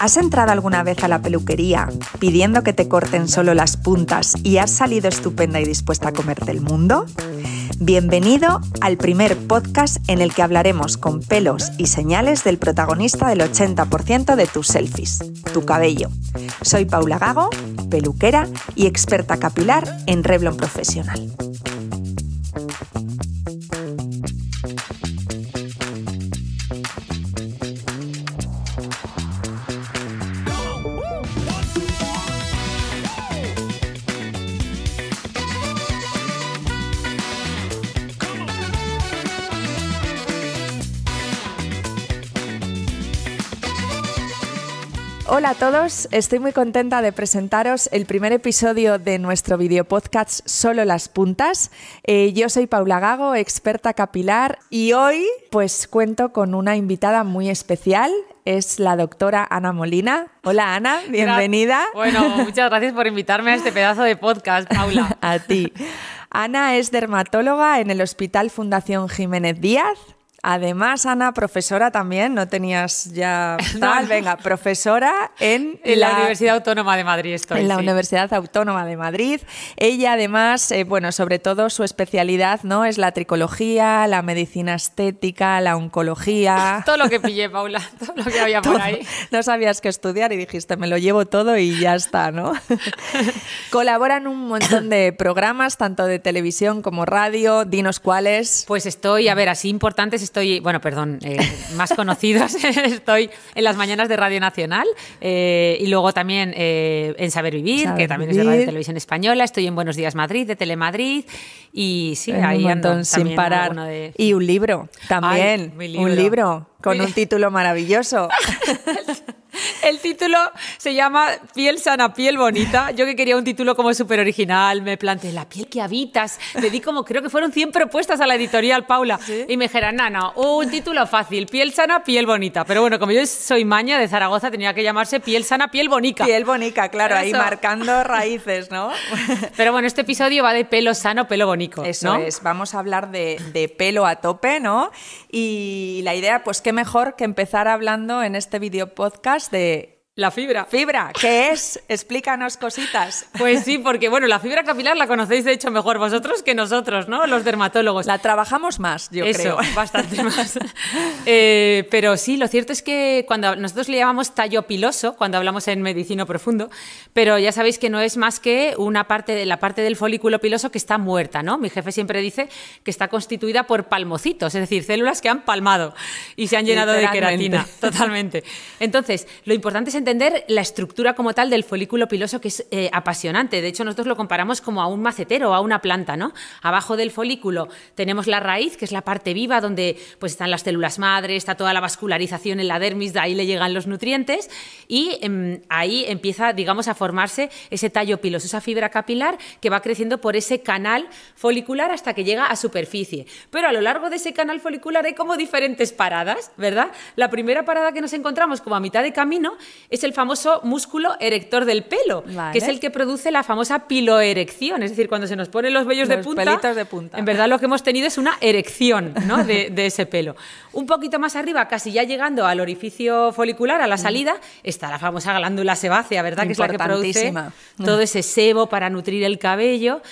¿Has entrado alguna vez a la peluquería pidiendo que te corten solo las puntas y has salido estupenda y dispuesta a comerte el mundo? Bienvenido al primer podcast en el que hablaremos con pelos y señales del protagonista del 80% de tus selfies, tu cabello. Soy Paula Gago, peluquera y experta capilar en reblon Profesional. Hola a todos, estoy muy contenta de presentaros el primer episodio de nuestro video podcast Solo las puntas. Eh, yo soy Paula Gago, experta capilar, y hoy pues cuento con una invitada muy especial. Es la doctora Ana Molina. Hola Ana, bienvenida. Bueno, muchas gracias por invitarme a este pedazo de podcast, Paula. a ti. Ana es dermatóloga en el Hospital Fundación Jiménez Díaz Además, Ana, profesora también, no tenías ya tal, venga, profesora en, la, Universidad Autónoma de Madrid. en la Universidad Autónoma de Madrid. Ella además, eh, bueno, sobre todo su especialidad no es la tricología, la medicina estética, la oncología. todo lo que pillé, Paula, todo lo que había por ahí. No sabías qué estudiar y dijiste, me lo llevo todo y ya está, ¿no? Colaboran un montón de programas, tanto de televisión como radio. Dinos cuáles. Pues estoy, a ver, así importantes. Estoy estoy, bueno, perdón, eh, más conocidos, estoy en las mañanas de Radio Nacional eh, y luego también eh, en Saber Vivir, que también es de Radio Televisión Española, estoy en Buenos Días Madrid, de Telemadrid y sí, ahí ando, sin parar. Y un libro también, un libro con un título maravilloso. El título se llama Piel sana, piel bonita. Yo que quería un título como súper original, me planteé la piel que habitas. Le di como, creo que fueron 100 propuestas a la editorial, Paula. Y me dijeron, nana, un título fácil, piel sana, piel bonita. Pero bueno, como yo soy maña de Zaragoza, tenía que llamarse piel sana, piel bonita. Piel bonita, claro, ahí marcando raíces, ¿no? Pero bueno, este episodio va de pelo sano, pelo bonito. Eso es, vamos a hablar de, de pelo a tope, ¿no? Y la idea, pues qué mejor que empezar hablando en este video podcast de la fibra. Fibra, ¿qué es? Explícanos cositas. Pues sí, porque bueno, la fibra capilar la conocéis de hecho mejor vosotros que nosotros, ¿no? Los dermatólogos. La trabajamos más, yo creo. Bastante más. Eh, pero sí, lo cierto es que cuando nosotros le llamamos tallo piloso, cuando hablamos en medicina profundo, pero ya sabéis que no es más que una parte de la parte del folículo piloso que está muerta, ¿no? Mi jefe siempre dice que está constituida por palmocitos, es decir, células que han palmado y se han llenado de queratina. Totalmente. Entonces, lo importante es entender la estructura como tal del folículo piloso, que es eh, apasionante. De hecho, nosotros lo comparamos como a un macetero, a una planta, ¿no? Abajo del folículo tenemos la raíz, que es la parte viva donde pues, están las células madre, está toda la vascularización en la dermis, de ahí le llegan los nutrientes, y em, ahí empieza, digamos, a formarse ese tallo piloso, esa fibra capilar que va creciendo por ese canal folicular hasta que llega a superficie. Pero a lo largo de ese canal folicular hay como diferentes paradas, ¿verdad? La primera parada que nos encontramos como a mitad de camino es es el famoso músculo erector del pelo, que es el que produce la famosa piloerección, es decir, cuando se nos ponen los vellos de punta. En verdad lo que hemos tenido es una erección de, ese pelo. Un poquito más arriba, casi ya llegando al orificio folicular, a la salida, está la famosa glándula sebácea, ¿verdad? Que es la que produce todo ese sebo para nutrir el cabello.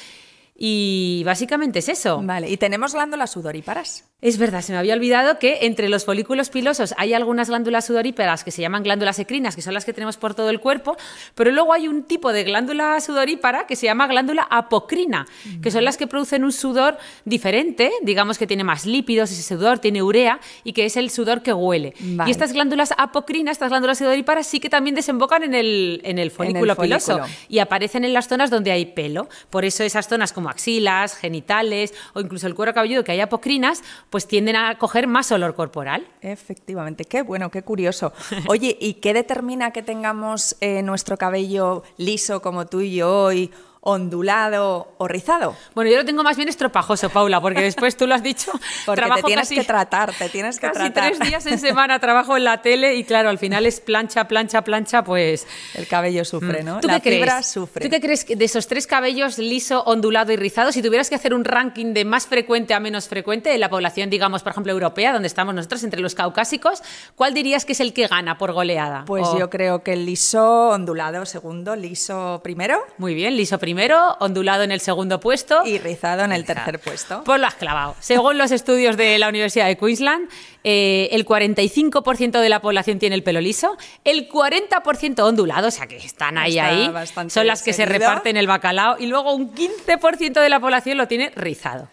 Y básicamente es eso. Vale, y tenemos glándulas sudoríparas. Es verdad, se me había olvidado que entre los folículos pilosos hay algunas glándulas sudoríparas que se llaman glándulas ecrinas, que son las que tenemos por todo el cuerpo, pero luego hay un tipo de glándula sudorípara que se llama glándula apocrina, que son las que producen un sudor diferente, digamos que tiene más lípidos, ese sudor tiene urea y que es el sudor que huele. Y estas glándulas apocrinas, estas glándulas sudoríparas, sí que también desembocan en el, en folículo piloso y aparecen en las zonas donde hay pelo. Por eso esas zonas como axilas, genitales o incluso el cuero cabelludo que hay apocrinas, pues tienden a coger más olor corporal. Efectivamente, qué bueno, qué curioso. Oye, ¿y qué determina que tengamos eh, nuestro cabello liso como tú y yo hoy? ondulado o rizado. Bueno, yo lo tengo más bien estropajoso, Paula, porque después tú lo has dicho. Porque tienes que tratar, te tienes que casi tres días en semana trabajo en la tele y claro, al final es plancha, plancha, plancha, pues... El cabello sufre, mm. ¿no? ¿Tú la fibra crees? sufre. ¿Tú qué crees de esos tres cabellos liso, ondulado y rizado? Si tuvieras que hacer un ranking de más frecuente a menos frecuente en la población, digamos, por ejemplo, europea, donde estamos nosotros, entre los caucásicos, ¿cuál dirías que es el que gana por goleada? Pues yo creo que el liso ondulado segundo, liso primero. Muy bien, liso primero primero, ondulado en el segundo puesto. Y rizado en el tercer puesto. Pues lo has clavado. Según los estudios de la Universidad de Queensland, eh, el 45% de la población tiene el pelo liso, el 40% ondulado, o sea que están ahí, ahí, son las que se reparten el bacalao, y luego un 15% de la población lo tiene rizado.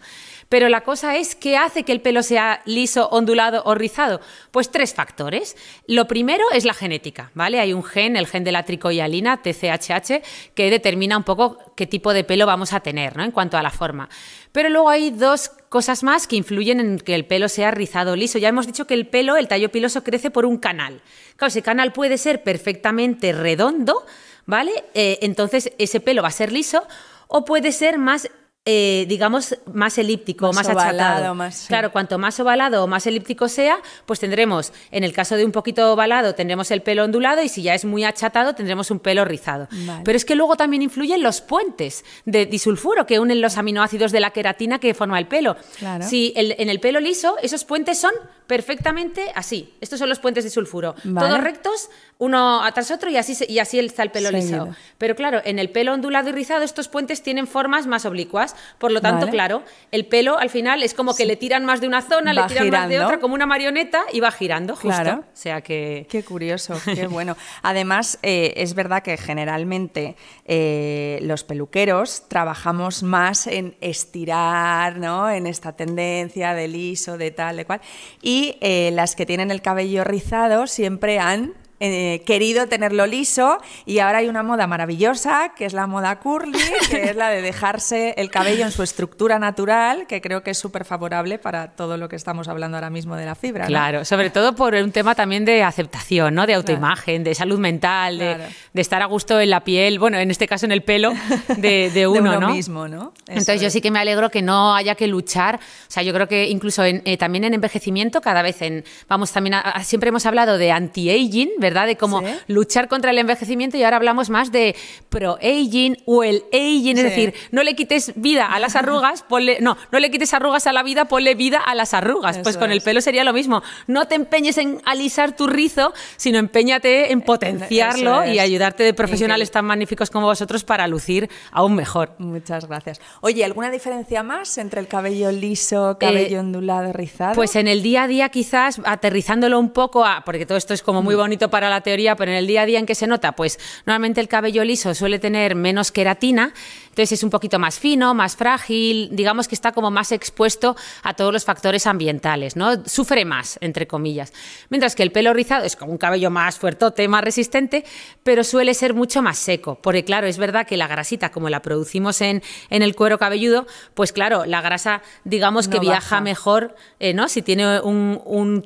Pero la cosa es, ¿qué hace que el pelo sea liso, ondulado o rizado? Pues tres factores. Lo primero es la genética, ¿vale? Hay un gen, el gen de la tricoyalina, TCHH, que determina un poco qué tipo de pelo vamos a tener, ¿no? En cuanto a la forma. Pero luego hay dos cosas más que influyen en que el pelo sea rizado o liso. Ya hemos dicho que el pelo, el tallo piloso, crece por un canal. Claro, ese canal puede ser perfectamente redondo, ¿vale? Eh, entonces ese pelo va a ser liso o puede ser más eh, digamos, más elíptico, más, más achatado. Más, Claro, cuanto más ovalado o más elíptico sea, pues tendremos, en el caso de un poquito ovalado, tendremos el pelo ondulado y si ya es muy achatado, tendremos un pelo rizado. Pero es que luego también influyen los puentes de disulfuro que unen los ah. aminoácidos de la queratina que forma el pelo. Si en el pelo liso, esos puentes son perfectamente así. Estos son los puentes de sulfuro. Todos rectos uno tras otro y así, y así está el pelo liso. Pero claro, en el pelo ondulado y rizado estos puentes tienen formas más oblicuas, por lo tanto, claro, el pelo al final es como que le tiran más de una zona, le tiran más de otra, como una marioneta y va girando, justo. Claro. O sea que... Qué curioso, qué bueno. Además, eh, es verdad que generalmente eh, los peluqueros trabajamos más en estirar, ¿no? En esta tendencia de liso, de tal, de cual. Y eh, las que tienen el cabello rizado siempre han eh, querido tenerlo liso y ahora hay una moda maravillosa que es la moda curly, que es la de dejarse el cabello en su estructura natural, que creo que es súper favorable para todo lo que estamos hablando ahora mismo de la fibra. Claro, sobre todo por un tema también de aceptación, ¿no? De autoimagen, de salud mental, de, estar a gusto en la piel, bueno, en este caso en el pelo de, uno, de mismo, ¿no? Entonces yo sí que me alegro que no haya que luchar, o sea, yo creo que incluso eh, también en envejecimiento cada vez en, vamos también, siempre hemos hablado de anti-aging, ¿verdad? De cómo luchar contra el envejecimiento y ahora hablamos más de pro-aging o el aging, es decir, no le quites vida a las arrugas, ponle, no, no le quites arrugas a la vida, ponle vida a las arrugas. pues con el pelo sería lo mismo. No te empeñes en alisar tu rizo, sino empeñate en eh, potenciarlo y ayudarte de profesionales tan magníficos como vosotros para lucir aún mejor. Muchas gracias. Oye, ¿alguna diferencia más entre el cabello liso, eh, cabello ondulado, rizado? Pues en el día a día quizás aterrizándolo un poco porque todo esto es como muy mm. bonito para a la teoría, pero en el día a día en que se nota, pues normalmente el cabello liso suele tener menos queratina, entonces es un poquito más fino, más frágil, digamos que está como más expuesto a todos los factores ambientales, ¿no? Sufre más, entre comillas. Mientras que el pelo rizado es como un cabello más fuerte, más resistente, pero suele ser mucho más seco, porque claro, es verdad que la grasita, como la producimos en, en el cuero cabelludo, pues claro, la grasa, digamos que viaja mejor, eh, ¿no? Si tiene un,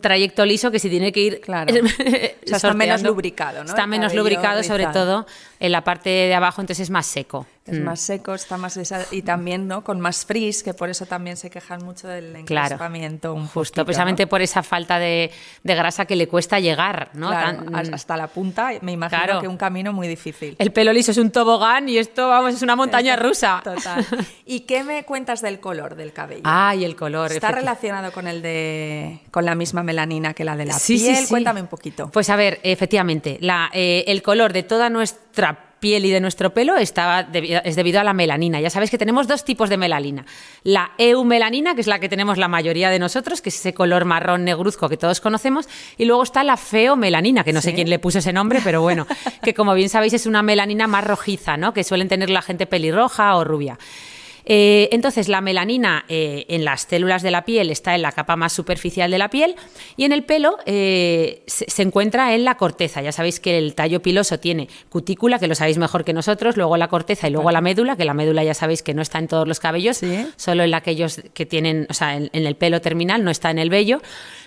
trayecto liso que si tiene que ir claro. Está menos lubricado, sobre todo en la parte de abajo entonces es más seco. Es mm. más seco, está más y también ¿no? con más frizz, que por eso también se quejan mucho del encrespamiento. justo, precisamente por esa falta de, grasa que le cuesta llegar, ¿no? hasta la punta, me imagino que que un camino muy difícil. El pelo liso es un tobogán y esto, vamos, es una montaña rusa. Total. ¿Y qué me cuentas del color del cabello? Ah, y el color. ¿Está relacionado con el de con la misma melanina que la de la piel? Cuéntame un poquito. Pues a ver, efectivamente, eh, el color de toda nuestra piel y de nuestro pelo estaba es debido a la melanina. Ya sabéis que tenemos dos tipos de melanina. La eumelanina, que es la que tenemos la mayoría de nosotros, que es ese color marrón negruzco que todos conocemos, y luego está la feomelanina, que no sé quién le puso ese nombre, pero bueno, que como bien sabéis es una melanina más rojiza, ¿no? Que suelen tener la gente pelirroja o rubia. Eh, entonces, la melanina eh, en las células de la piel está en la capa más superficial de la piel y en el pelo eh, se, encuentra en la corteza. Ya sabéis que el tallo piloso tiene cutícula, que lo sabéis mejor que nosotros, luego la corteza y luego la médula, que la médula ya sabéis que no está en todos los cabellos, solo en aquellos que tienen, o sea, en, el pelo terminal, no está en el vello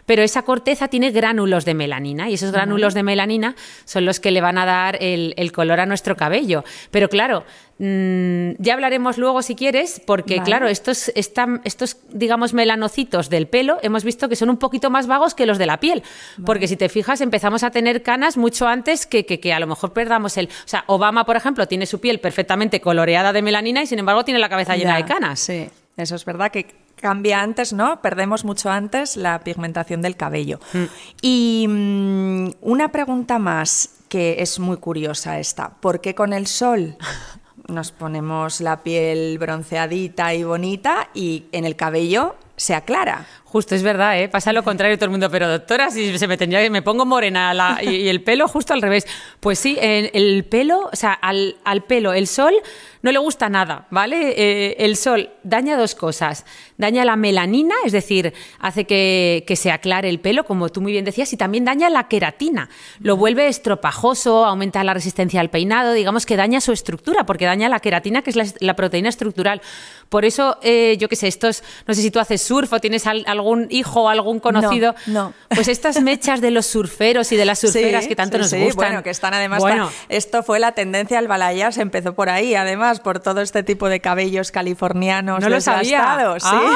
pero esa corteza tiene gránulos de melanina y esos gránulos de melanina son los que le van a dar el, el color a nuestro cabello. Pero claro, Mm, ya hablaremos luego si quieres, porque claro, estos, están, estos, digamos, melanocitos del pelo hemos visto que son un poquito más vagos que los de la piel, porque si te fijas empezamos a tener canas mucho antes que, a lo mejor perdamos el... O sea, Obama, por ejemplo, tiene su piel perfectamente coloreada de melanina y sin embargo tiene la cabeza llena de canas. Sí, eso es verdad que cambia antes, ¿no? Perdemos mucho antes la pigmentación del cabello. Mm. Y mm, una pregunta más que es muy curiosa esta. ¿Por qué con el sol? nos ponemos la piel bronceadita y bonita y en el cabello se aclara. Justo, es verdad, ¿eh? pasa lo contrario todo el mundo, pero doctora, si se me tendría me pongo morena y, el pelo justo al revés. Pues sí, el, pelo, o sea, al, pelo, el sol no le gusta nada, ¿vale? Eh, el sol daña dos cosas. Daña la melanina, es decir, hace que, se aclare el pelo, como tú muy bien decías, y también daña la queratina. Lo vuelve estropajoso, aumenta la resistencia al peinado, digamos que daña su estructura, porque daña la queratina, que es la, proteína estructural. Por eso, eh, yo qué sé, estos, no sé si tú haces surf o tienes algo algún hijo o algún conocido. No, Pues estas mechas de los surferos y de las surferas que tanto nos gustan. Bueno, que están además. Bueno. esto fue la tendencia al balayage, empezó por ahí, además, por todo este tipo de cabellos californianos. No lo sabía. Ah,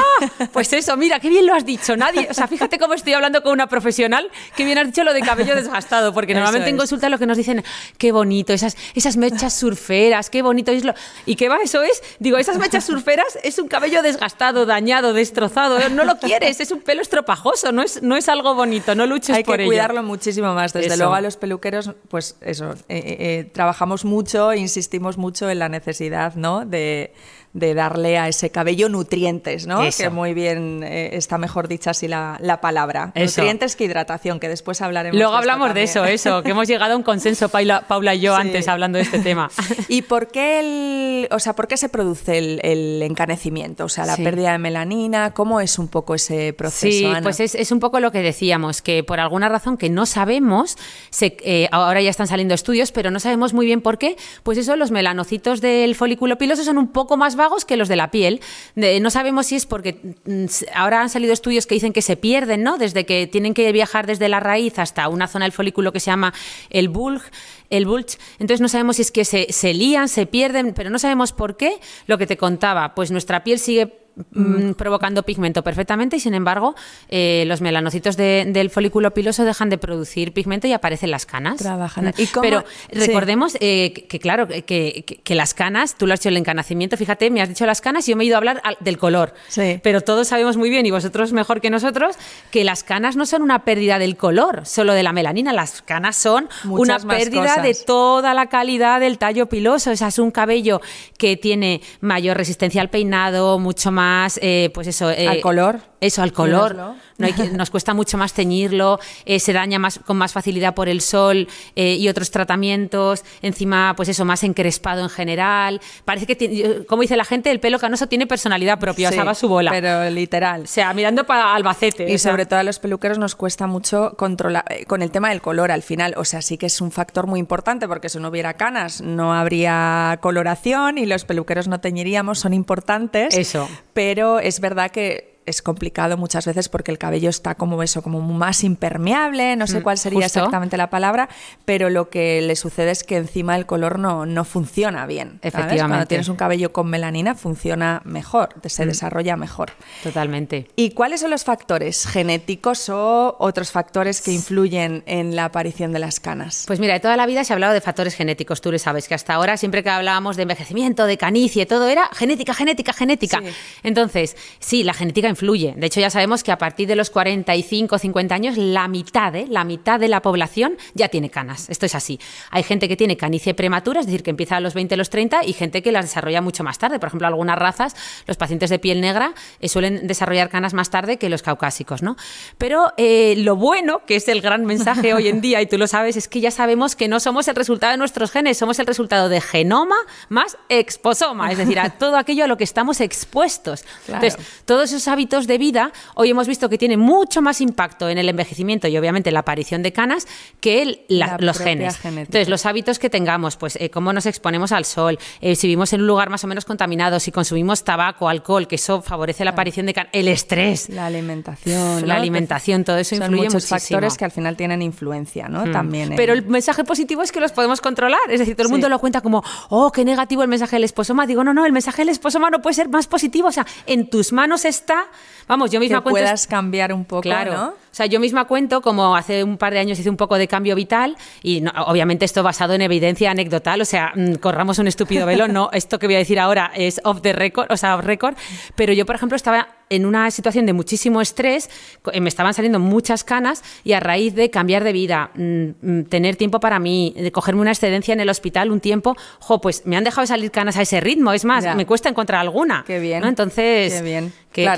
pues eso, mira, qué bien lo has dicho. Nadie, o sea, fíjate cómo estoy hablando con una profesional, que bien has dicho lo de cabello desgastado, porque normalmente en consulta lo que nos dicen, qué bonito, esas, esas mechas surferas, qué bonito ¿Y qué va? Eso es, digo, esas mechas surferas es un cabello desgastado, dañado, destrozado, no lo quieres es, un pelo estropajoso, no es, no es algo bonito, no luches Hay por ello. Hay que cuidarlo muchísimo más. Desde luego a los peluqueros, pues eso, eh, eh, eh, trabajamos mucho, insistimos mucho en la necesidad ¿no? de de darle a ese cabello nutrientes, ¿no? Que muy bien eh, está mejor dicha así la, palabra. Nutrientes que hidratación, que después hablaremos. Luego hablamos de eso, eso, que hemos llegado a un consenso, Paula, y yo, antes hablando de este tema. ¿Y por qué, el, o sea, por qué se produce el, encanecimiento? O sea, la pérdida de melanina, ¿cómo es un poco ese proceso? Sí, pues es, un poco lo que decíamos, que por alguna razón que no sabemos, eh, ahora ya están saliendo estudios, pero no sabemos muy bien por qué, pues eso, los melanocitos del folículo piloso son un poco más bajos que los de la piel. no sabemos si es porque mm, ahora han salido estudios que dicen que se pierden, ¿no? Desde que tienen que viajar desde la raíz hasta una zona del folículo que se llama el bulg, el bulge. Entonces no sabemos si es que se, se lían, se pierden, pero no sabemos por qué. Lo que te contaba, pues nuestra piel sigue Mm, provocando pigmento perfectamente y sin embargo eh, los melanocitos del folículo piloso dejan de producir pigmento y aparecen las canas. Trabajan. Mm, pero recordemos eh, que, claro, que, las canas, tú lo has dicho el encanacimiento, fíjate, me has dicho las canas y yo me he ido a hablar del color. Pero todos sabemos muy bien, y vosotros mejor que nosotros, que las canas no son una pérdida del color, solo de la melanina, las canas son una pérdida de toda la calidad del tallo piloso, o sea, es un cabello que tiene mayor resistencia al peinado, mucho más más, eh, pues eso. Eh, ¿Al color? Eso, al color. No, nos cuesta mucho más teñirlo, eh, se daña más, con más facilidad por el sol eh, y otros tratamientos. Encima, pues eso, más encrespado en general. Parece que, como dice la gente, el pelo canoso tiene personalidad propia, sí, o sea, va su bola. Pero literal. O sea, mirando para Albacete. Y sobre todo a los peluqueros nos cuesta mucho controlar, eh, con el tema del color al final. O sea, sí que es un factor muy importante porque si no hubiera canas no habría coloración y los peluqueros no teñiríamos, son importantes. Eso. Pero es verdad que es complicado muchas veces porque el cabello está como eso, como más impermeable, no sé mm, cuál sería exactamente la palabra, pero lo que le sucede es que encima el color no, no funciona bien. Efectivamente. Cuando tienes un cabello con melanina funciona mejor, se mm. desarrolla mejor. Totalmente. ¿Y cuáles son los factores genéticos o otros factores que influyen en la aparición de las canas? Pues mira, de toda la vida se ha hablado de factores genéticos, tú le sabes, que hasta ahora siempre que hablábamos de envejecimiento, de canicie, todo era genética, genética, genética. Entonces, sí, la genética influye. De hecho, ya sabemos que a partir de los 45 o 50 años, la mitad, ¿eh? la mitad de la población ya tiene canas. Esto es así. Hay gente que tiene canicie prematura, es decir, que empieza a los 20, los 30, y gente que las desarrolla mucho más tarde. Por ejemplo, algunas razas, los pacientes de piel negra, eh, suelen desarrollar canas más tarde que los caucásicos, ¿no? Pero eh, lo bueno, que es el gran mensaje hoy en día, y tú lo sabes, es que ya sabemos que no somos el resultado de nuestros genes, somos el resultado de genoma más exposoma, es decir, a todo aquello a lo que estamos expuestos. Entonces, todos esos hábitos de vida hoy hemos visto que tiene mucho más impacto en el envejecimiento y obviamente la aparición de canas que los genes. Entonces, los hábitos que tengamos, pues eh, cómo nos exponemos al sol, eh, si vivimos en un lugar más o menos contaminado, si consumimos tabaco, alcohol, que eso favorece la aparición de canas, el estrés. La alimentación. La alimentación, todo eso Son influye muchos factores que al final tienen influencia, ¿no? Hmm. También. Pero el mensaje positivo es que los podemos controlar. Es decir, todo el mundo lo cuenta como, oh, qué negativo el mensaje del esposoma. Digo, no, no, el mensaje del esposoma no puede ser más positivo. O sea, en tus manos está Vamos, yo misma que puedas cambiar un poco, claro. O sea, yo misma cuento como hace un par de años hice un poco de cambio vital y obviamente esto basado en evidencia anecdotal, o sea, mm, corramos un estúpido velo, no, esto que voy a decir ahora es off the record, o sea, off record, pero yo, por ejemplo, estaba en una situación de muchísimo estrés, eh, me estaban saliendo muchas canas y a raíz de cambiar de vida, mm, mm, tener tiempo para mí, de cogerme una excedencia en el hospital un tiempo, jo, pues me han dejado salir canas a ese ritmo, es más, me cuesta encontrar alguna. Qué bien. Entonces, Que,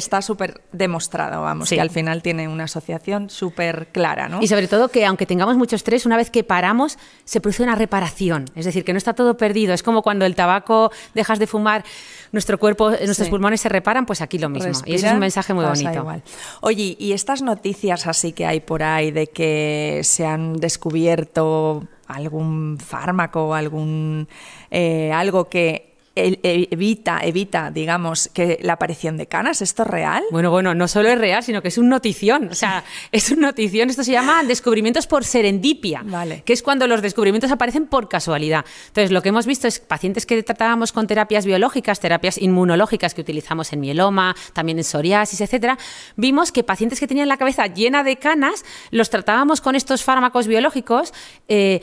está súper demostrado, vamos, que al final tiene una asociación súper clara, ¿no? Y sobre todo que aunque tengamos mucho estrés, una vez que paramos, se produce una reparación, es decir, que no está todo perdido, es como cuando el tabaco dejas de fumar, nuestro cuerpo, nuestros pulmones se reparan, pues aquí lo mismo y es un mensaje muy bonito. Oye, y estas noticias así que hay por ahí de que se han descubierto algún fármaco, algún eh, algo que evita, evita, digamos, que la aparición de canas. ¿Esto es real? Bueno, bueno, no solo es real, sino que es un notición. O sea, es un notición. Esto se llama descubrimientos por serendipia, que es cuando los descubrimientos aparecen por casualidad. Entonces, lo que hemos visto es pacientes que tratábamos con terapias biológicas, terapias inmunológicas que utilizamos en mieloma, también en psoriasis, etcétera, vimos que pacientes que tenían la cabeza llena de canas los tratábamos con estos fármacos biológicos. Eh,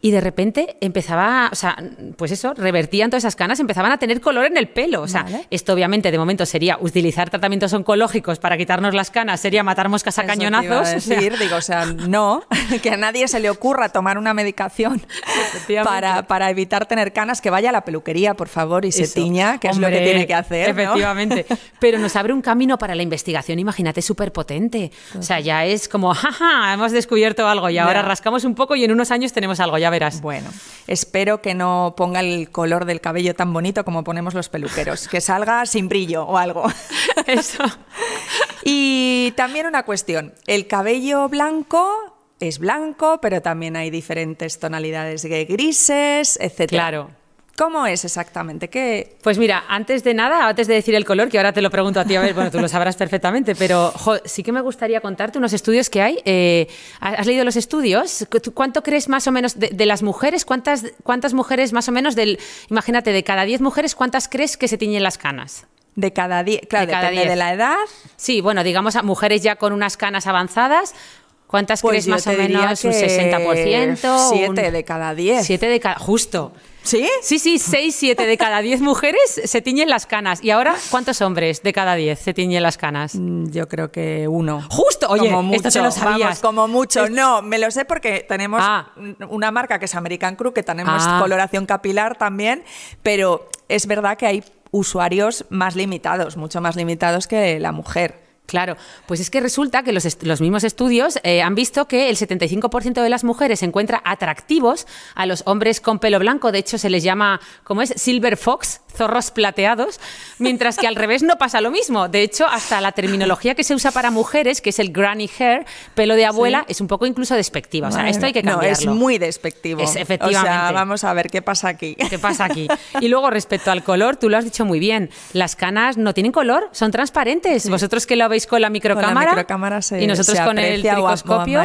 y de repente empezaba, o sea, pues eso, revertían todas esas canas, empezaban a tener color en el pelo. O sea, esto obviamente de momento sería utilizar tratamientos oncológicos para quitarnos las canas, sería matar moscas a cañonazos. decir, digo, o sea, no, que a nadie se le ocurra tomar una medicación para, para, evitar tener canas, que vaya a la peluquería, por favor, y se tiña, que es lo que tiene que hacer. Efectivamente. Pero nos abre un camino para la investigación, imagínate, súper potente. O sea, ya es como, jaja, hemos descubierto algo y ahora rascamos un poco y en unos años tenemos algo ya verás. Bueno, espero que no ponga el color del cabello tan bonito como ponemos los peluqueros, que salga sin brillo o algo. Eso. y también una cuestión, el cabello blanco es blanco, pero también hay diferentes tonalidades grises, etc. Claro. ¿Cómo es exactamente? ¿Qué... Pues mira, antes de nada, antes de decir el color, que ahora te lo pregunto a ti, a ver, bueno, tú lo sabrás perfectamente, pero sí que me gustaría contarte unos estudios que hay. Eh, ¿Has leído los estudios? ¿Cuánto crees más o menos de, las mujeres? ¿Cuántas, ¿Cuántas mujeres más o menos del, imagínate, de cada 10 mujeres, cuántas crees que se tiñen las canas? De cada 10, claro, de depende de la edad. Sí, bueno, digamos a mujeres ya con unas canas avanzadas, ¿cuántas pues crees más o menos? ¿Un 60%? 7 de cada 10. 7 de cada, justo. ¿Sí? Sí, sí, 6, 7 de cada 10 mujeres se tiñen las canas. ¿Y ahora cuántos hombres de cada 10 se tiñen las canas? Mm, yo creo que uno. Justo, oye, como mucho, esto lo sabías. como mucho. No, me lo sé porque tenemos ah. una marca que es American Crew, que tenemos ah. coloración capilar también, pero es verdad que hay usuarios más limitados, mucho más limitados que la mujer. Claro, pues es que resulta que los, mismos estudios eh, han visto que el 75% de las mujeres encuentra atractivos a los hombres con pelo blanco. De hecho, se les llama, ¿cómo es? Silver Fox, zorros plateados, mientras que al revés no pasa lo mismo. De hecho, hasta la terminología que se usa para mujeres, que es el granny hair, pelo de abuela, es un poco incluso despectiva. O sea, esto hay que cambiarlo. No, es muy despectivo. Es, efectivamente. O sea, vamos a ver qué pasa aquí. ¿Qué pasa aquí? Y luego, respecto al color, tú lo has dicho muy bien. Las canas no tienen color, son transparentes. Vosotros que lo veis con la microcámara. la microcámara se, y nosotros con el tricoscopio.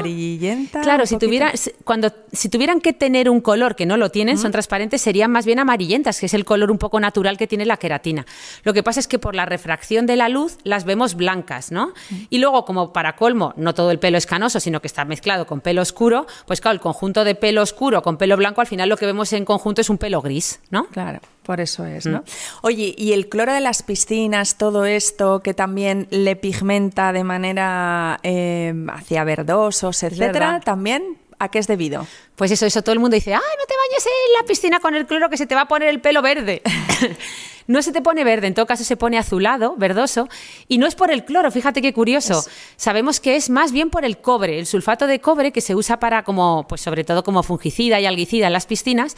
Claro, si tuvieran, cuando, si tuvieran que tener un color que no lo tienen, son transparentes, serían más bien amarillentas, que es el color un poco natural que tiene la queratina. Lo que pasa es que por la refracción de la luz las vemos blancas, ¿no? Y luego, como para colmo, no todo el pelo es canoso, sino que está mezclado con pelo oscuro, pues claro, el conjunto de pelo oscuro con pelo blanco, al final lo que vemos en conjunto es un pelo gris, ¿no? Claro. Por eso es, ¿no? Mm. Oye, y el cloro de las piscinas, todo esto que también le pigmenta de manera eh, hacia verdosos, etcétera, ¿también ¿A qué es debido? Pues eso, eso todo el mundo dice, ah, no te bañes en la piscina con el cloro que se te va a poner el pelo verde. no se te pone verde, en todo caso se pone azulado, verdoso, y no es por el cloro, fíjate qué curioso. Sabemos que es más bien por el cobre, el sulfato de cobre que se usa para como, pues sobre todo como fungicida y alguicida en las piscinas,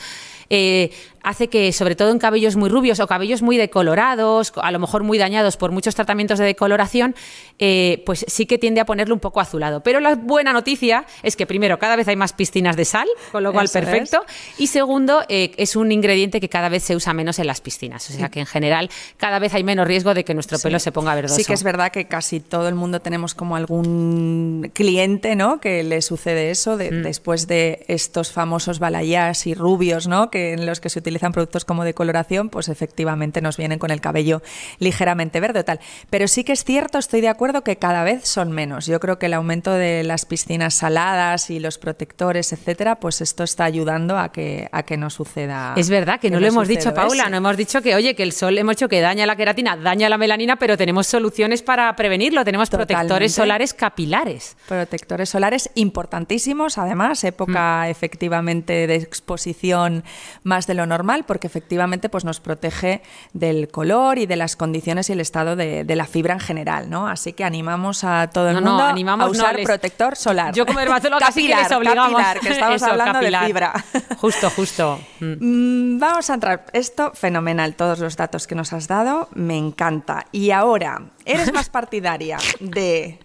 eh, hace que sobre todo en cabellos muy rubios o cabellos muy decolorados, a lo mejor muy dañados por muchos tratamientos de decoloración, eh, pues sí que tiende a ponerlo un poco azulado. Pero la buena noticia es que primero cada vez hay más piscinas de sal, con lo cual perfecto, y segundo eh, es un ingrediente que cada vez se usa menos en las piscinas. O sea, en general cada vez hay menos riesgo de que nuestro pelo se ponga verdoso. Sí que es verdad que casi todo el mundo tenemos como algún cliente, ¿no? Que le sucede eso mm. después de estos famosos balayas y rubios, ¿no? Que en los que se utilizan productos como decoloración, pues efectivamente nos vienen con el cabello ligeramente verde o tal. Pero sí que es cierto, estoy de acuerdo que cada vez son menos. Yo creo que el aumento de las piscinas saladas y los protectores, etcétera, pues esto está ayudando a que a que no suceda. Es verdad que, no, lo hemos dicho, Paula, no hemos dicho que oye que el sol hemos hecho que daña la queratina, daña la melanina, pero tenemos soluciones para prevenirlo. Tenemos protectores solares capilares. Protectores solares importantísimos, además, época mm. efectivamente de exposición más de lo normal, porque efectivamente pues, nos protege del color y de las condiciones y el estado de, la fibra en general, ¿no? Así que animamos a todo el mundo a usar protector solar. Yo como dermatóloga casi que les obligamos. que estamos hablando de fibra. Justo, justo. Mm. Mm, vamos a entrar. Esto fenomenal, todos los datos que nos has dado, me encanta. Y ahora, ¿eres más partidaria de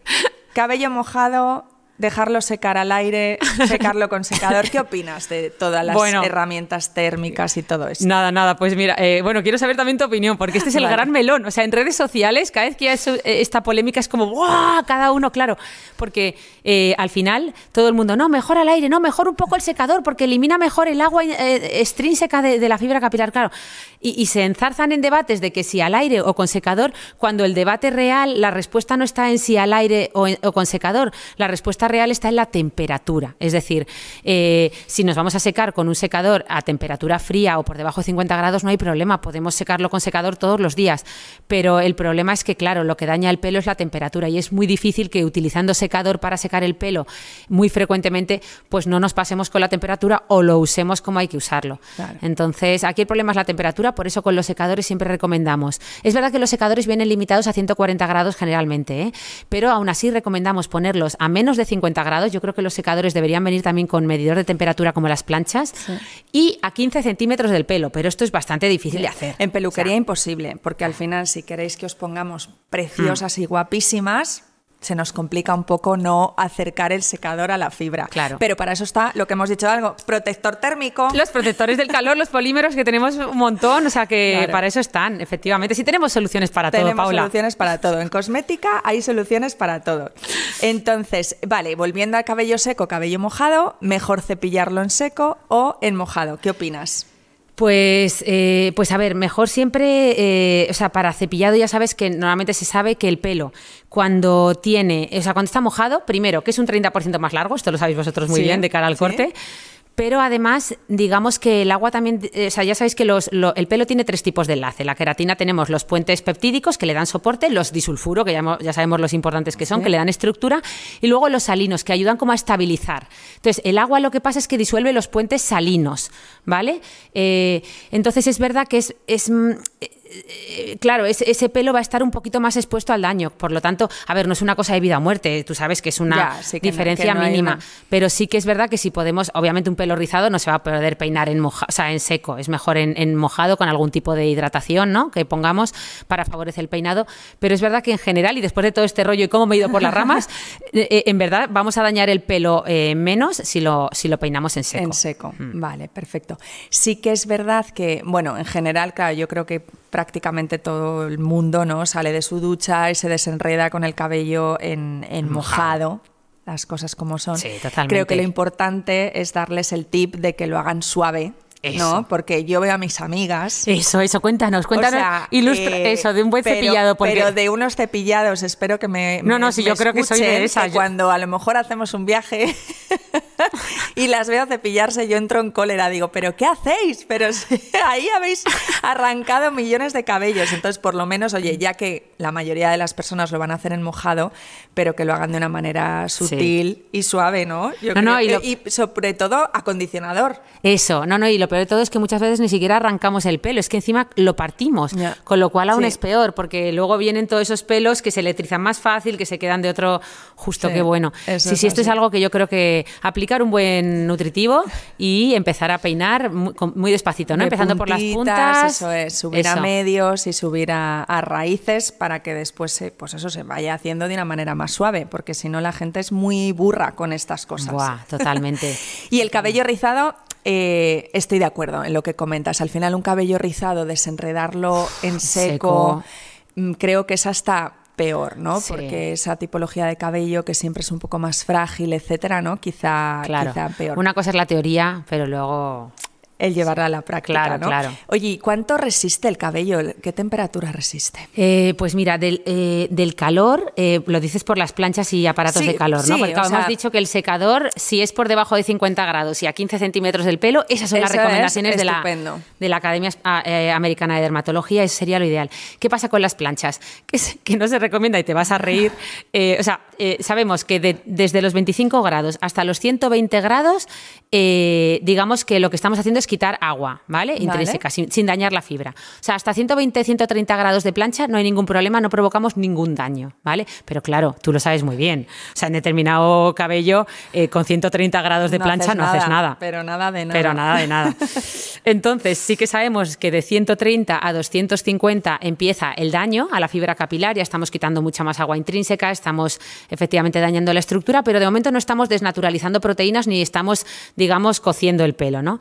cabello mojado, dejarlo secar al aire, secarlo con secador. ¿Qué opinas de todas las herramientas térmicas y todo eso? Nada, nada, pues mira, eh, bueno, quiero saber también tu opinión, porque este es el gran melón. O sea, en redes sociales, cada vez que hay eh, esta polémica es como, ¡buah! Cada uno, claro, porque eh, al final todo el mundo, no, mejor al aire, no, mejor un poco el secador, porque elimina mejor el agua extrínseca de, la fibra capilar, claro. Y, se enzarzan en debates de que si al aire o con secador, cuando el debate real, la respuesta no está en si al aire o, en, o con secador, la respuesta real está en la temperatura. Es decir, eh, si nos vamos a secar con un secador a temperatura fría o por debajo de 50 grados, no hay problema. Podemos secarlo con secador todos los días. Pero el problema es que, claro, lo que daña el pelo es la temperatura y es muy difícil que utilizando secador para secar el pelo muy frecuentemente, pues no nos pasemos con la temperatura o lo usemos como hay que usarlo. Entonces, aquí el problema es la temperatura, por eso con los secadores siempre recomendamos. Es verdad que los secadores vienen limitados a 140 grados generalmente, ¿eh? pero aún así recomendamos ponerlos a menos de 50 grados. Yo creo que los secadores deberían venir también con medidor de temperatura como las planchas y a 15 centímetros del pelo, pero esto es bastante difícil de hacer. En peluquería imposible, porque al final si queréis que os pongamos preciosas mm. y guapísimas, se nos complica un poco no acercar el secador a la fibra. Claro. Pero para eso está lo que hemos dicho algo, protector térmico. Los protectores del calor, los polímeros que tenemos un montón, o sea que para eso están, efectivamente. si tenemos soluciones para todo, Paula. Tenemos soluciones para todo. En cosmética hay soluciones para todo. Entonces, vale, volviendo al cabello seco, cabello mojado, mejor cepillarlo en seco o en mojado. ¿Qué opinas? Pues, eh, pues a ver, mejor siempre, eh, o sea, para cepillado ya sabes que normalmente se sabe que el pelo cuando tiene, o sea, cuando está mojado, primero, que es un 30% más largo, esto lo sabéis vosotros muy bien de cara al corte. Pero además, digamos que el agua también, eh, o sea, ya sabéis que el pelo tiene tres tipos de enlace. La queratina tenemos los puentes peptídicos que le dan soporte, los disulfuro, que ya, sabemos los importantes que son, que le dan estructura, y luego los salinos, que ayudan como a estabilizar. Entonces, el agua lo que pasa es que disuelve los puentes salinos, ¿vale? Eh, entonces, es verdad que es mm, eh, claro, ese, pelo va a estar un poquito más expuesto al daño. Por lo tanto, a ver, no es una cosa de vida o muerte, tú sabes que es una diferencia mínima. Pero sí que es verdad que si podemos, obviamente un pelo rizado no se va a poder peinar en, moja, en seco, es mejor en, mojado con algún tipo de hidratación, ¿no? Que pongamos para favorecer el peinado. Pero es verdad que en general, y después de todo este rollo y cómo me he ido por las ramas, eh, eh, en verdad vamos a dañar el pelo menos si lo, si lo peinamos en seco. En seco, mm. vale, perfecto. Sí que es verdad que, bueno, en general, claro, yo creo que prácticamente todo el mundo, ¿no? Sale de su ducha y se desenreda con el cabello en, mojado. Las cosas como son. Creo que lo importante es darles el tip de que lo hagan suave, ¿no? Porque yo veo a mis amigas. Eso, eso, cuéntanos, cuéntanos. Eh, eso, de un buen cepillado. Pero de unos cepillados, espero que me. No, no, sí yo creo que soy de esa. Cuando a lo mejor hacemos un viaje y las veo cepillarse, yo entro en cólera. Digo, ¿pero qué hacéis? Pero ahí habéis arrancado millones de cabellos. Entonces, por lo menos, oye, ya que la mayoría de las personas lo van a hacer en mojado, pero que lo hagan de una manera sutil y suave, ¿no? y sobre todo acondicionador. Eso, no, no, y lo peor de todo es que muchas veces ni siquiera arrancamos el pelo, es que encima lo partimos, con lo cual aún es peor, porque luego vienen todos esos pelos que se electrizan más fácil, que se quedan de otro justo que bueno. Sí, sí, esto es algo que yo creo que aplicar un buen nutritivo y empezar a peinar muy, despacito, ¿no? Empezando por las puntas. Eso es, subir a medios y subir a, raíces para que después pues eso se vaya haciendo de una manera más suave, porque si no la gente es muy burra con estas cosas. totalmente. y el cabello rizado eh, estoy de acuerdo en lo que comentas. Al final un cabello rizado, desenredarlo en seco, mm, creo que es hasta peor, ¿no? Porque esa tipología de cabello que siempre es un poco más frágil, etcétera, ¿no? Quizá, quizá peor. Una cosa es la teoría, pero luego el llevarla a la práctica. ¿no? Oye, cuánto resiste el cabello? ¿Qué temperatura resiste? Eh, pues mira, del, eh, calor, eh, lo dices por las planchas y aparatos de calor, ¿no? Porque hemos dicho que el secador, si es por debajo de 50 grados y a 15 centímetros del pelo, esas son las recomendaciones de la, de la Academia ah, Americana de Dermatología, eso sería lo ideal. ¿Qué pasa con las planchas? Que, que no se recomienda y te vas a reír. o sea, sabemos que desde los 25 grados hasta los 120 grados, digamos que lo que estamos haciendo es quitar agua, ¿vale? Intrínseca, Sin, dañar la fibra. O sea, hasta 120, 130 grados de plancha no hay ningún problema, no provocamos ningún daño, ¿vale? Pero claro, tú lo sabes muy bien. O sea, en determinado cabello, eh, con 130 grados de plancha no haces nada. Pero nada de nada. Pero nada de nada. Entonces, sí que sabemos que de 130 a 250 empieza el daño a la fibra capilar, ya estamos quitando mucha más agua intrínseca, estamos efectivamente dañando la estructura, pero de momento no estamos desnaturalizando proteínas ni estamos, digamos, cociendo el pelo, ¿no?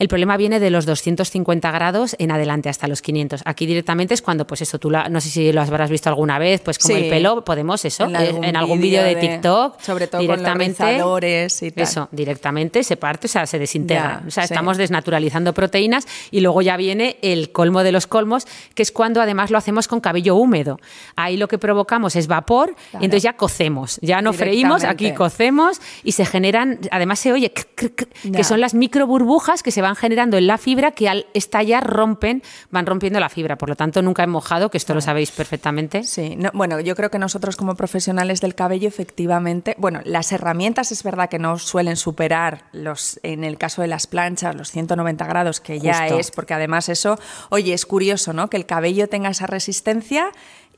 El problema viene de los 250 grados en adelante hasta los 500. Aquí directamente es cuando, pues eso, tú no sé si lo habrás visto alguna vez, pues como el pelo, podemos eso, en eh, algún, vídeo de, TikTok. Sobre todo directamente, con los y Eso, directamente se parte, o sea, se desintegra. o sea, estamos desnaturalizando proteínas y luego ya viene el colmo de los colmos, que es cuando además lo hacemos con cabello húmedo. Ahí lo que provocamos es vapor y entonces ya cocemos, ya no freímos, aquí cocemos y se generan, además se oye, que son las microburbujas que se van generando en la fibra que al estallar rompen, van rompiendo la fibra. Por lo tanto, nunca he mojado, que esto lo sabéis perfectamente. Sí, bueno, yo creo que nosotros como profesionales del cabello, efectivamente, bueno, las herramientas es verdad que no suelen superar los, en el caso de las planchas, los 190 grados, que ya es, porque además eso, oye, es curioso, ¿no? Que el cabello tenga esa resistencia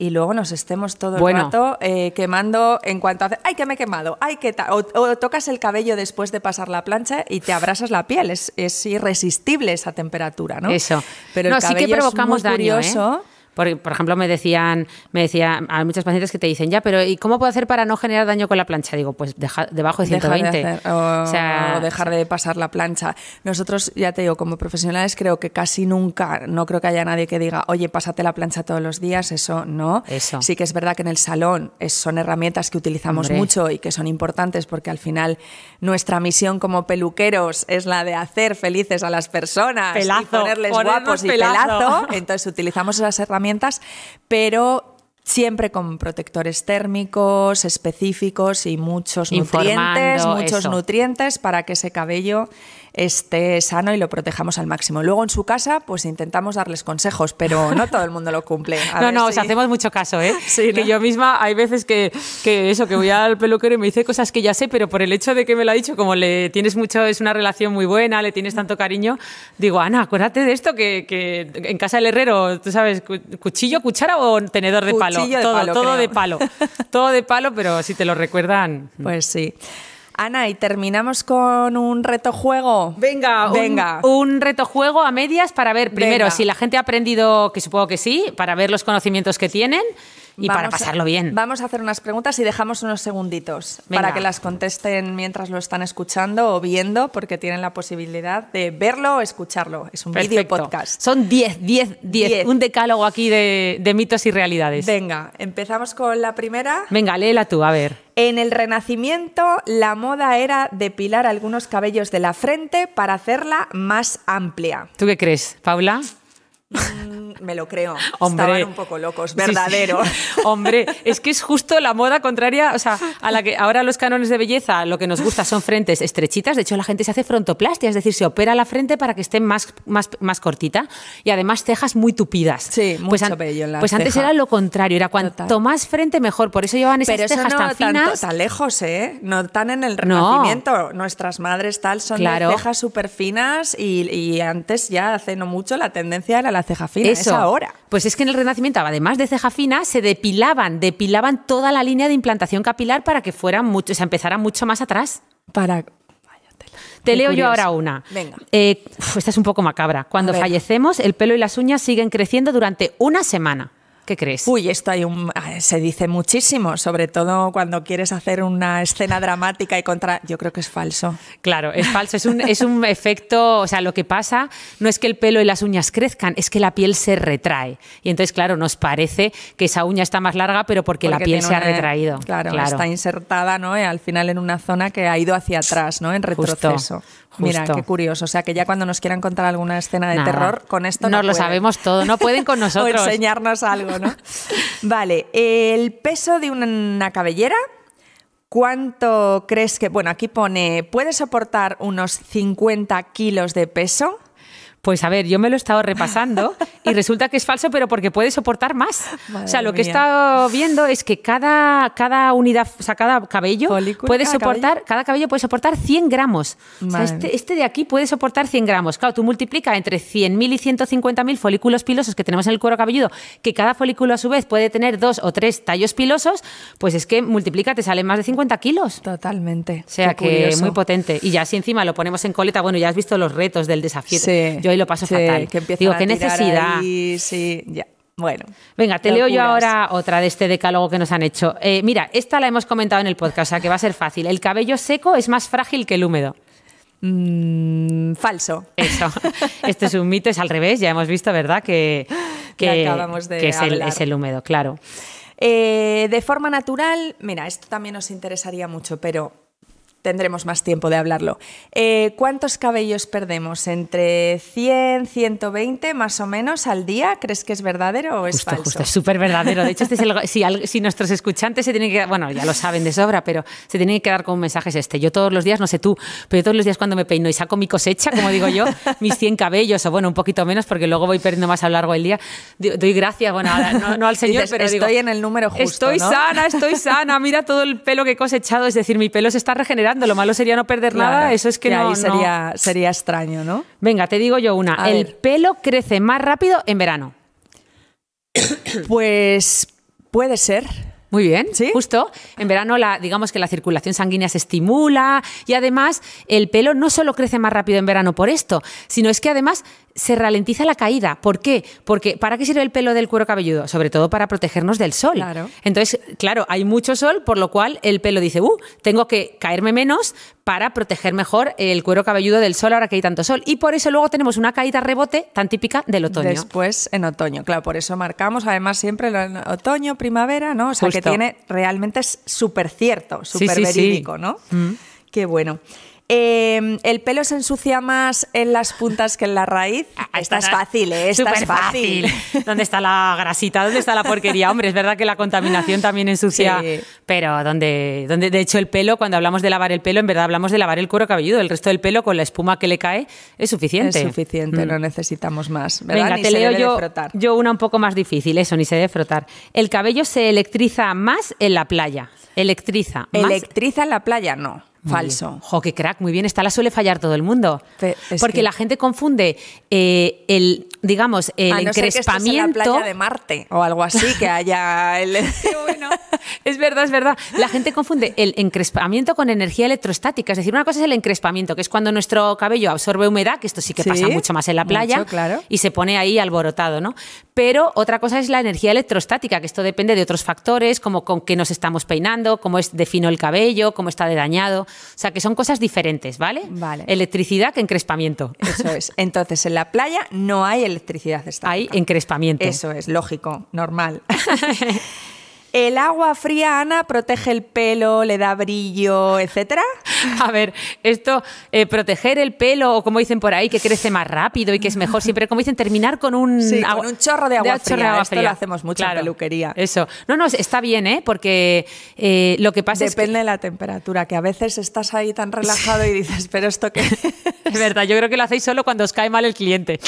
y luego nos estemos todo el rato eh, quemando en cuanto hace, ay, que me he quemado, ay, que o, tocas el cabello después de pasar la plancha y te abrasas la piel, es, es irresistible esa temperatura, ¿no? Eso. Pero no, el cabello es muy ¿eh? Por, por ejemplo, me decían, me decía hay muchas pacientes que te dicen, ya, pero ¿y cómo puedo hacer para no generar daño con la plancha? Digo, pues debajo de 120. o, dejar de pasar la plancha. Nosotros, ya te digo, como profesionales creo que casi nunca, no creo que haya nadie que diga, oye, pásate la plancha todos los días, eso no. Eso. Sí que es verdad que en el salón son herramientas que utilizamos mucho y que son importantes porque al final nuestra misión como peluqueros es la de hacer felices a las personas pelazo, y ponerles guapos y pelazo. Entonces utilizamos esas herramientas pero siempre con protectores térmicos específicos y muchos muchos nutrientes para que ese cabello esté sano y lo protejamos al máximo. Luego en su casa, pues intentamos darles consejos, pero no todo el mundo lo cumple. no, no, os hacemos mucho caso, ¿eh? Sí, Que yo misma hay veces que, eso, que voy al peluquero y me dice cosas que ya sé, pero por el hecho de que me lo ha dicho, como le tienes mucho, es una relación muy buena, le tienes tanto cariño, digo, Ana, acuérdate de esto, que, en casa del herrero, tú sabes, cuchillo, cuchara o tenedor de palo. todo, todo de palo. Todo de palo, pero si te lo recuerdan. Pues sí. Ana, y terminamos con un reto juego. Venga, venga. Un, reto juego a medias para ver primero si la gente ha aprendido, que supongo que sí, para ver los conocimientos que tienen y para pasarlo bien. vamos a hacer unas preguntas y dejamos unos segunditos para que las contesten mientras lo están escuchando o viendo, porque tienen la posibilidad de verlo o escucharlo. Es un vídeo podcast. Son 10, 10, 10. Un decálogo aquí de, de mitos y realidades. Venga, empezamos con la primera. Venga, léela tú, a ver. En el Renacimiento, la moda era depilar algunos cabellos de la frente para hacerla más amplia. ¿Tú qué crees, Paula? Mm, me lo creo. Estaban un poco locos, verdadero. Hombre, es que es justo la moda contraria, o sea, a la que ahora los cánones de belleza lo que nos gusta son frentes estrechitas. De hecho, la gente se hace frontoplastia, es decir, se opera la frente para que esté más, más, más cortita y además cejas muy tupidas. Sí, pues mucho pelo en la Pues antes era lo contrario, era cuanto más frente mejor. Por eso llevaban esas cejas tan finas. tan lejos, ¿eh? No tan en el nacimiento. Nuestras madres tal son de cejas súper finas y, y antes ya hace no mucho la tendencia era la ceja fina, Eso. ahora. Pues es que en el Renacimiento, además de ceja fina, se depilaban, depilaban toda la línea de implantación capilar para que fueran mucho, se empezara mucho más atrás. Para te leo yo ahora una. Eh, esta es un poco macabra. Cuando fallecemos, el pelo y las uñas siguen creciendo durante una semana. ¿Qué crees? Uy, esto hay un, ah, se dice muchísimo, sobre todo cuando quieres hacer una escena dramática y contra... Yo creo que es falso. Claro, es falso. Es un, es un efecto, o sea, lo que pasa no es que el pelo y las uñas crezcan, es que la piel se retrae. Y entonces, claro, nos parece que esa uña está más larga, pero porque, la piel se ha retraído. Claro, está insertada, ¿no? Al final en una zona que ha ido hacia atrás, ¿no? En retroceso. Mira, qué curioso. O sea, que ya cuando nos quieran contar alguna escena de terror, con esto... Nos lo sabemos todo, no pueden con nosotros. enseñarnos algo vale, el peso de una cabellera. ¿Cuánto crees que.? Bueno, aquí pone, puede soportar unos 50 kilos de peso pues a ver, yo me lo he estado repasando y resulta que es falso, pero porque puede soportar más. o sea, lo que he estado viendo es que cada, cada unidad, o sea, cada cabello puede soportar, cada cabello puede soportar 100 gramos. Este, este, de aquí puede soportar 100 gramos. Claro, tú multiplica entre 100.000 y 150.000 folículos pilosos que tenemos en el cuero cabelludo, que cada folículo a su vez puede tener dos o tres tallos pilosos, pues es que multiplica, te sale más de 50 kilos. Totalmente. O sea que es muy potente. Y ya si encima lo ponemos en coleta, bueno, ya has visto los retos del desafío. Sí lo paso sí, fatal. Que Digo, qué necesidad. Ahí, sí, ya. Bueno. Venga, te leo yo ahora otra de este decálogo que nos han hecho. Eh, mira, esta la hemos comentado en el podcast, o sea que va a ser fácil. El cabello seco es más frágil que el húmedo. Mm, falso. Eso. Este es un mito, es al revés, ya hemos visto, ¿verdad? Que, que, acabamos de es, el, húmedo, claro. Eh, de forma natural, mira, esto también nos interesaría mucho, pero tendremos más tiempo de hablarlo. Eh, ¿Cuántos cabellos perdemos? ¿Entre 100, 120 más o menos al día? ¿Crees que es verdadero o es falso? Justo, es súper verdadero. De hecho, este si, nuestros escuchantes se tienen que bueno, ya lo saben de sobra, pero se tienen que quedar con un mensaje este. Yo todos los días, no sé tú, pero yo todos los días cuando me peino y saco mi cosecha, como digo yo, mis 100 cabellos, o bueno, un poquito menos, porque luego voy perdiendo más a lo largo del día, doy gracias, bueno, no, al Señor, pero estoy en el número justo. Estoy sana, estoy sana, mira todo el pelo que he cosechado, es decir, mi pelo se está regenerando lo malo sería no perder nada. Eso es que, ahí sería, extraño, ¿no? Venga, te digo yo una. el pelo crece más rápido en verano. Pues puede ser. Muy bien, ¿Sí? justo. En verano, la, digamos que la circulación sanguínea se estimula y además el pelo no solo crece más rápido en verano por esto, sino es que además se ralentiza la caída. ¿Por qué? Porque ¿para qué sirve el pelo del cuero cabelludo? Sobre todo para protegernos del sol. Entonces, claro, hay mucho sol, por lo cual el pelo dice, uh, tengo que caerme menos, para proteger mejor el cuero cabelludo del sol ahora que hay tanto sol. Y por eso luego tenemos una caída rebote tan típica del otoño. Después en otoño, claro, por eso marcamos además siempre el otoño, primavera, ¿no? O sea, que tiene realmente es súper cierto, súper verídico, ¿no? Mm. Qué bueno. Em, el pelo se ensucia más en las puntas que en la raíz. Ah, esta, es fácil, ¿eh? Esta es fácil. ¿Dónde está la grasita? ¿Dónde está la porquería? Hombre, es verdad que la contaminación también ensucia. Pero donde, de hecho, el pelo, cuando hablamos de lavar el pelo, en verdad hablamos de lavar el cuero cabelludo. El resto del pelo, con la espuma que le cae, es suficiente. Es suficiente, mm. no necesitamos más. te leo yo, yo una un poco más difícil, eso, ni se debe frotar. El cabello se electriza más en la playa. Electriza. Electriza en la playa, no. Falso. crack, muy bien. Esta la suele fallar todo el mundo. porque la gente confunde eh, el, digamos, el no encrespamiento. Ser la playa de Marte o algo así, que haya. El... bueno. Es verdad, es verdad. La gente confunde el encrespamiento con energía electrostática. Es decir, una cosa es el encrespamiento, que es cuando nuestro cabello absorbe humedad, que esto sí que pasa mucho más en la playa, claro. y se pone ahí alborotado, ¿no? Pero otra cosa es la energía electrostática, que esto depende de otros factores, como con qué nos estamos peinando, cómo es de fino el cabello, cómo está de dañado. O sea, que son cosas diferentes, ¿vale? Vale. Electricidad que encrespamiento. Eso es. Entonces, en la playa no hay electricidad estática. Hay encrespamiento. Eso es, lógico, normal. ¿El agua fría, Ana, protege el pelo, le da brillo, etcétera? A ver, esto, eh, proteger el pelo, o como dicen por ahí, que crece más rápido y que es mejor, siempre como dicen, terminar con un, con un chorro de agua, fría. De esto lo hacemos mucho en peluquería. Eso. No, no, está bien, ¿eh? Porque eh, lo que pasa Depende es. Depende de la temperatura, que a veces estás ahí tan relajado y dices, pero esto qué. Es? verdad, yo creo que lo hacéis solo cuando os cae mal el cliente.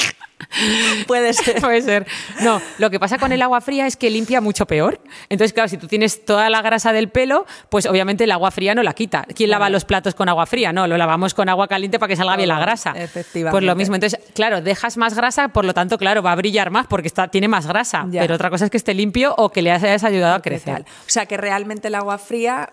Puede ser. Puede ser. No, lo que pasa con el agua fría es que limpia mucho peor. Entonces, claro, si tú tienes toda la grasa del pelo, pues obviamente el agua fría no la quita. ¿Quién lava los platos con agua fría? No, lo lavamos con agua caliente para que salga bien la grasa. Efectivamente. Pues lo mismo. Entonces, claro, dejas más grasa, por lo tanto, claro, va a brillar más porque está, tiene más grasa. Pero otra cosa es que esté limpio o que le hayas ayudado a crecer. O sea, que realmente el agua fría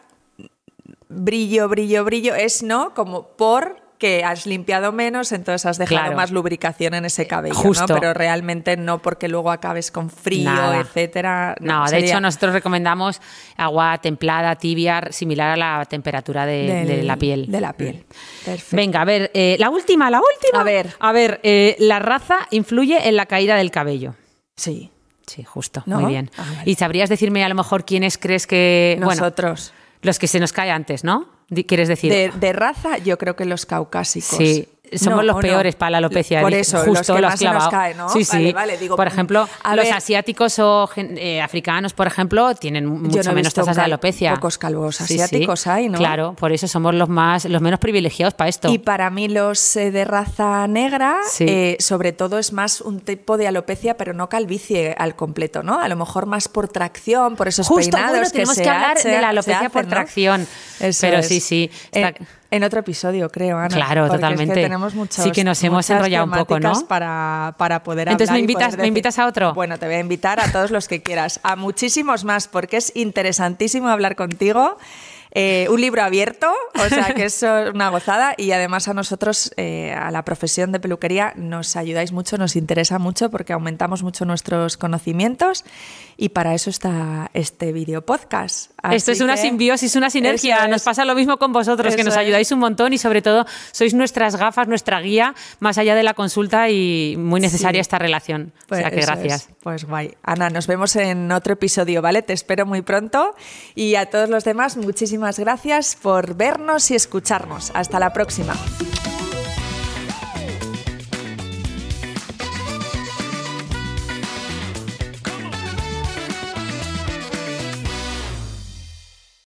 brillo, brillo, brillo, es no como por que has limpiado menos, entonces has dejado más lubricación en ese eh, cabello, Justo. Pero realmente no porque luego acabes con frío, etcétera. No, de hecho nosotros recomendamos agua templada, tibia, similar a la temperatura de, la piel. De la piel. Perfecto. Venga, a ver, eh, la última, la última. A ver, a ver, eh, la raza influye en la caída del cabello. Sí. Sí, justo. Muy bien. Ah, ¿Y sabrías decirme a lo mejor quiénes crees que. Nosotros. los que se nos cae antes, ¿no? ¿Quieres decir? De, raza, yo creo que los caucásicos somos los peores para la alopecia. Por eso, justo los que más nos cae, ¿no? Sí, por ejemplo, los asiáticos o eh, africanos, por ejemplo, tienen mucho menos tasas de alopecia. Pocos calvos asiáticos hay, ¿no? Claro, por eso somos los más los menos privilegiados para esto. Y para mí los eh, de raza negra, eh, sobre todo es más un tipo de alopecia, pero no calvicie al completo, ¿no? A lo mejor más por tracción, por esos Justo, peinados Justo, tenemos que, hablar de la alopecia por tracción. Eso pero sí, sí en otro episodio, creo, Ana. Claro, totalmente. sí que nos hemos enrollado un poco, ¿no? Para, poder Entonces me invitas, me invitas a otro. Bueno, te voy a invitar a todos los que quieras, a muchísimos más, porque es interesantísimo hablar contigo. Eh, un libro abierto, o sea que es una gozada y además a nosotros, eh, a la profesión de peluquería, nos ayudáis mucho, nos interesa mucho porque aumentamos mucho nuestros conocimientos y para eso está este video podcast. Esto es una simbiosis, una sinergia, nos pasa lo mismo con vosotros, que nos ayudáis un montón y sobre todo sois nuestras gafas, nuestra guía, más allá de la consulta y muy necesaria esta relación. o sea pues que gracias. Pues guay. Ana, nos vemos en otro episodio, ¿vale? Te espero muy pronto y a todos los demás, muchísimas gracias por vernos y escucharnos. Hasta la próxima.